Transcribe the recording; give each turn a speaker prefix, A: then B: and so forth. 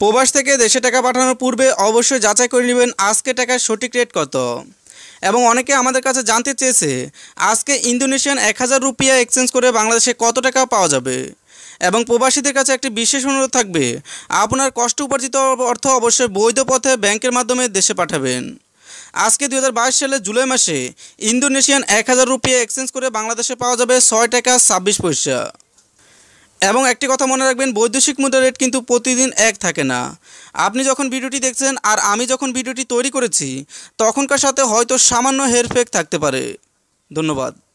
A: প্রবাস থেকে দেশে টাকা পাঠানোর পূর্বে অবশ্যই যাচাই করে নেবেন আজকে টাকার সঠিক রেট কত এবং অনেকে আমাদের কাছে জানতে চেয়েছে আজকে ইন্দোনেশিয়ান এক হাজার রুপিয়া এক্সচেঞ্জ করে বাংলাদেশে কত টাকা পাওয়া যাবে এবং প্রবাসীদের কাছে একটি বিশেষ অনুরোধ থাকবে আপনার কষ্ট উপার্জিত অর্থ অবশ্যই বৈধ পথে ব্যাংকের মাধ্যমে দেশে পাঠাবেন আজকে দুই সালে জুলাই মাসে ইন্দোনেশিয়ান এক হাজার রুপিয়া এক্সচেঞ্জ করে বাংলাদেশে পাওয়া যাবে ছয় টাকা ছাব্বিশ পয়সা এবং একটি কথা মনে রাখবেন বৈদেশিক মুদ্রার রেট কিন্তু প্রতিদিন এক থাকে না আপনি যখন ভিডিওটি দেখছেন আর আমি যখন ভিডিওটি তৈরি করেছি তখনকার সাথে হয়তো সামান্য হেরফের থাকতে পারে ধন্যবাদ